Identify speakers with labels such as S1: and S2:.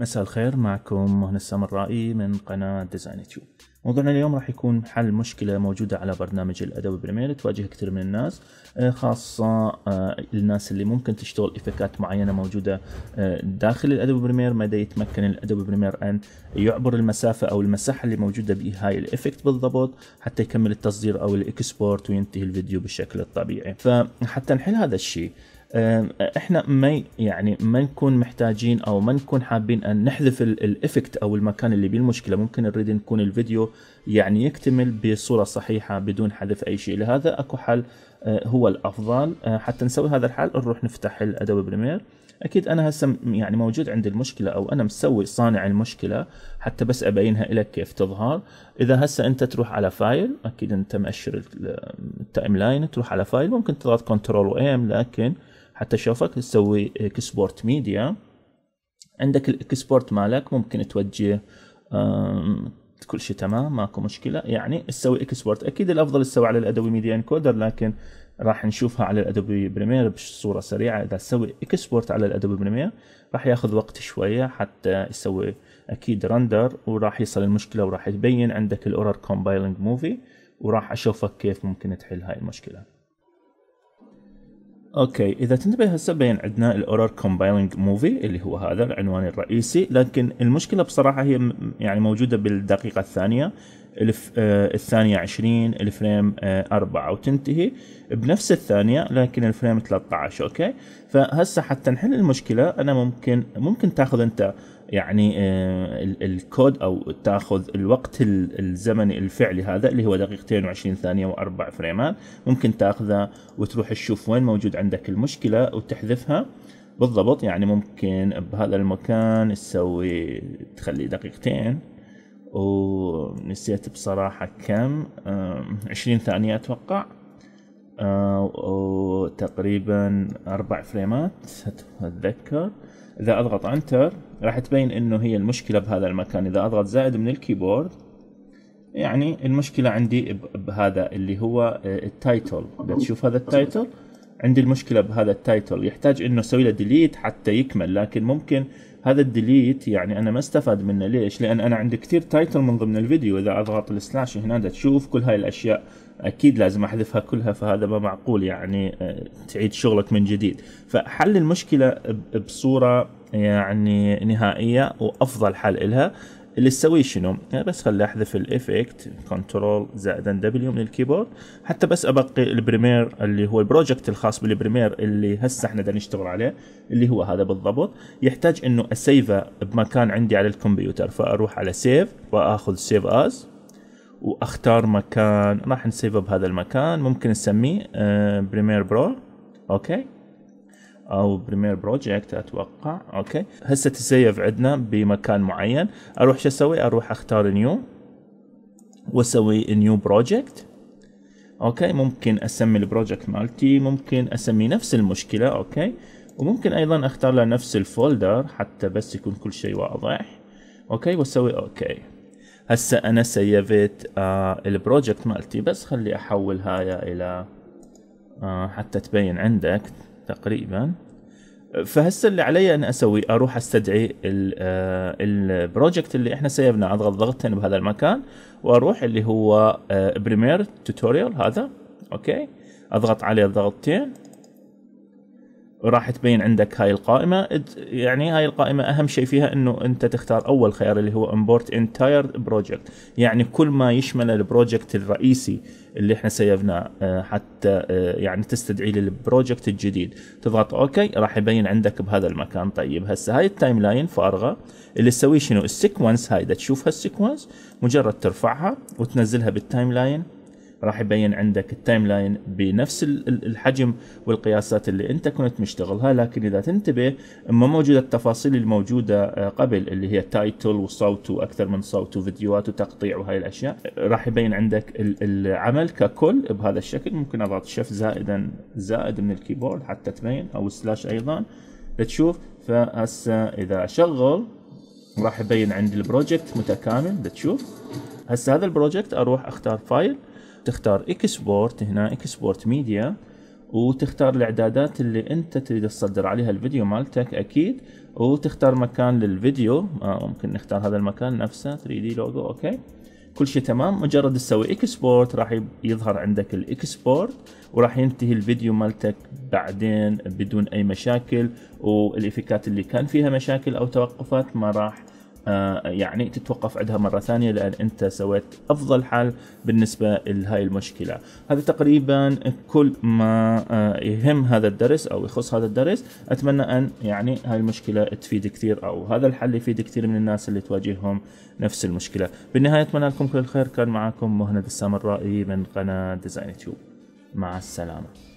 S1: مساء الخير معكم مهند السامرائي من قناة ديزاين تيوب موضوعنا اليوم راح يكون حل مشكلة موجودة على برنامج الأدوبي بريمير تواجه كثير من الناس آه، خاصة آه، الناس اللي ممكن تشتغل إفكات معينة موجودة آه، داخل الأدوبي بريمير مدى يتمكن الأدوبي بريمير أن يعبر المسافة أو المساحة اللي موجودة بها هاي الإفكت بالضبط حتى يكمل التصدير أو الإكسبورت وينتهي الفيديو بالشكل الطبيعي فحتى نحل هذا الشيء احنا ما يعني ما نكون محتاجين او ما نكون حابين ان نحذف الافكت او المكان اللي بيه المشكله ممكن نريد نكون الفيديو يعني يكتمل بصوره صحيحه بدون حذف اي شيء لهذا اكو حل أه، هو الافضل أه، حتى نسوي هذا الحل نروح نفتح الادوبي بريمير اكيد انا هسه يعني موجود عندي المشكله او انا مسوي صانع المشكله حتى بس ابينها لك كيف تظهر اذا هسه انت تروح على فايل اكيد انت مأشر التايم لاين تروح على فايل ممكن تضغط كنترول وام لكن حتى اشوفك تسوي اكسبورت ميديا عندك الاكسبورت مالك ممكن توجه كل شيء تمام ماكو مشكله يعني تسوي اكسبورت اكيد الافضل تسوي على الادوبي ميديا انكودر لكن راح نشوفها على الادوبي بريمير بصوره سريعه اذا تسوي اكسبورت على الادوبي بريمير راح ياخذ وقت شويه حتى يسوي اكيد رندر وراح يصل المشكله وراح يبين عندك الاورر كومبايلنج موفي وراح اشوفك كيف ممكن تحل هاي المشكله اوكي اذا تنتبه هسه بين عندنا الاورر كومبايلنج موفي اللي هو هذا العنوان الرئيسي لكن المشكله بصراحه هي يعني موجوده بالدقيقه الثانيه الف آه الثانيه 20 الفريم آه 4 وتنتهي بنفس الثانيه لكن الفريم 13 اوكي فهسه حتى نحل المشكله انا ممكن ممكن تاخذ انت يعني آه، الكود او تاخذ الوقت الزمني الفعلي هذا اللي هو دقيقتين وعشرين ثانيه واربع فريمات ممكن تاخذه وتروح تشوف وين موجود عندك المشكله وتحذفها بالضبط يعني ممكن بهذا المكان تسوي تخلي دقيقتين ونسيت بصراحه كم آه، عشرين ثانيه اتوقع وتقريبا اربع فريمات اتذكر اذا اضغط انتر راح تبين انه هي المشكلة بهذا المكان اذا اضغط زائد من الكيبورد يعني المشكلة عندي بهذا اللي هو آه، التايتل اذا تشوف هذا التايتل عندي المشكلة بهذا التايتل يحتاج انه اسوي له ديليت حتى يكمل لكن ممكن هذا الديليت يعني انا ما استفاد منه ليش؟ لان انا عندي كثير تايتل من ضمن الفيديو اذا اضغط السلاش هنا تشوف كل هاي الاشياء اكيد لازم احذفها كلها فهذا ما معقول يعني آه، تعيد شغلك من جديد فحل المشكله بصوره يعني نهائيه وافضل حل لها اللي تسويه شنو يعني بس خلي احذف الافكت كنترول زائد دبليو من الكيبورد حتى بس ابقي البريمير اللي هو البروجكت الخاص بالبريمير اللي هسه احنا بدنا نشتغل عليه اللي هو هذا بالضبط يحتاج انه اسيفه بمكان عندي على الكمبيوتر فاروح على سيف واخذ سيف از واختار مكان راح نسيبه بهذا المكان ممكن نسميه بريمير آه، برو اوكي او بريمير بروجكت اتوقع اوكي هسه تسيف عندنا بمكان معين اروح شو اسوي اروح اختار نيو واسوي نيو بروجكت اوكي ممكن اسمي البروجكت مالتي ممكن اسمي نفس المشكله اوكي وممكن ايضا اختار له نفس الفولدر حتى بس يكون كل شيء واضح اوكي واسوي اوكي هسه انا سيفت آه البروجكت مالتي بس خلي احول هاي الى آه حتى تبين عندك تقريبا فهسه اللي علي ان اسوي اروح استدعي آه، البروجكت اللي احنا سيبناه اضغط ضغطتين بهذا المكان واروح اللي هو بريمير آه، توتوريال هذا اوكي اضغط عليه ضغطتين راح تبين عندك هاي القائمه يعني هاي القائمه اهم شيء فيها انه انت تختار اول خيار اللي هو امبورت انتاير بروجكت يعني كل ما يشمل البروجكت الرئيسي اللي احنا سيفناه آه، حتى آه، يعني تستدعي للبروجكت الجديد تضغط اوكي راح يبين عندك بهذا المكان طيب هسه هاي التايم لاين فارغه اللي تسويه شنو السيكونس هاي تشوف هالسيكونس مجرد ترفعها وتنزلها بالتايم لاين راح يبين عندك التايم لاين بنفس الحجم والقياسات اللي انت كنت مشتغلها لكن اذا تنتبه ما موجوده التفاصيل الموجوده آه، قبل اللي هي تايتل وصوت واكثر من صوت وفيديوهات وتقطيع وهي الاشياء راح يبين عندك العمل ككل بهذا الشكل ممكن اضغط شف زائدا زائد من الكيبورد حتى تبين او سلاش ايضا بتشوف فهسه اذا اشغل راح يبين عندي البروجكت متكامل بتشوف هسه هذا البروجكت اروح اختار فايل تختار اكسبورت هنا اكسبورت ميديا وتختار الاعدادات اللي انت تريد تصدر عليها الفيديو مالتك اكيد وتختار مكان للفيديو آه ممكن نختار هذا المكان نفسه 3 دي لوجو اوكي كل شيء تمام مجرد تسوي اكسبورت راح يظهر عندك الاكسبورت وراح ينتهي الفيديو مالتك بعدين بدون اي مشاكل والافكات اللي كان فيها مشاكل او توقفات ما راح آه، يعني تتوقف عندها مرة ثانية لأن أنت سويت أفضل حل بالنسبة لهاي المشكلة هذا تقريبا كل ما آه، يهم هذا الدرس أو يخص هذا الدرس أتمنى أن يعني هاي المشكلة تفيد كثير أو هذا الحل يفيد كثير من الناس اللي تواجههم نفس المشكلة بالنهاية أتمنى لكم كل الخير كان معكم مهند السامرائي من قناة ديزاين تيوب مع السلامة